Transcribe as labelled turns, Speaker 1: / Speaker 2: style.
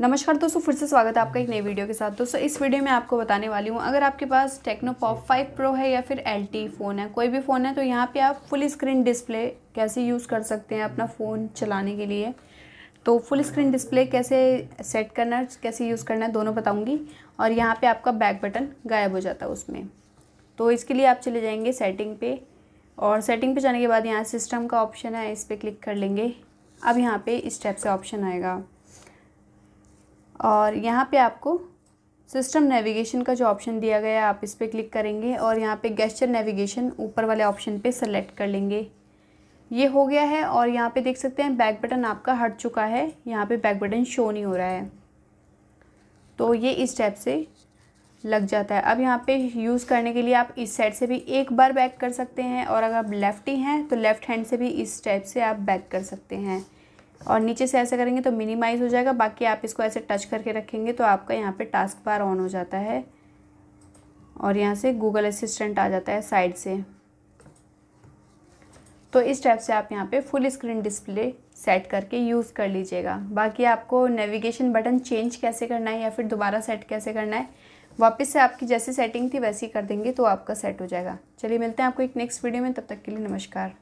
Speaker 1: नमस्कार दोस्तों फिर से स्वागत है आपका एक नई वीडियो के साथ दोस्तों इस वीडियो में आपको बताने वाली हूँ अगर आपके पास टेक्नो पॉप फाइव प्रो है या फिर एल फ़ोन e है कोई भी फ़ोन है तो यहाँ पे आप फुल स्क्रीन डिस्प्ले कैसे यूज़ कर सकते हैं अपना फ़ोन चलाने के लिए तो फुल स्क्रीन डिस्प्ले कैसे सेट करना है कैसे यूज़ करना है दोनों बताऊँगी और यहाँ पर आपका बैक बटन गायब हो जाता है उसमें तो इसके लिए आप चले जाएँगे सेटिंग पे और सेटिंग पर जाने के बाद यहाँ सिस्टम का ऑप्शन है इस पर क्लिक कर लेंगे अब यहाँ पर इस टाइप से ऑप्शन आएगा और यहाँ पे आपको सिस्टम नेविगेशन का जो ऑप्शन दिया गया है आप इस पर क्लिक करेंगे और यहाँ पे गेस्चर नेविगेशन ऊपर वाले ऑप्शन पे सेलेक्ट कर लेंगे ये हो गया है और यहाँ पे देख सकते हैं बैक बटन आपका हट चुका है यहाँ पे बैक बटन शो नहीं हो रहा है तो ये इस टाइप से लग जाता है अब यहाँ पे यूज़ करने के लिए आप इस साइड से भी एक बार बैक कर सकते हैं और अगर आप लेफ़्टी हैं तो लेफ़्ट हैंड से भी इस टाइप से आप बैक कर सकते हैं और नीचे से ऐसे करेंगे तो मिनिमाइज़ हो जाएगा बाकी आप इसको ऐसे टच करके रखेंगे तो आपका यहाँ पे टास्क बार ऑन हो जाता है और यहाँ से गूगल असिस्टेंट आ जाता है साइड से तो इस टाइप से आप यहाँ पे फुल स्क्रीन डिस्प्ले सेट करके यूज़ कर लीजिएगा बाकी आपको नेविगेशन बटन चेंज कैसे करना है या फिर दोबारा सेट कैसे करना है वापस से आपकी जैसी सेटिंग थी वैसी कर देंगे तो आपका सेट हो जाएगा चलिए मिलते हैं आपको एक नेक्स्ट वीडियो में तब तक के लिए नमस्कार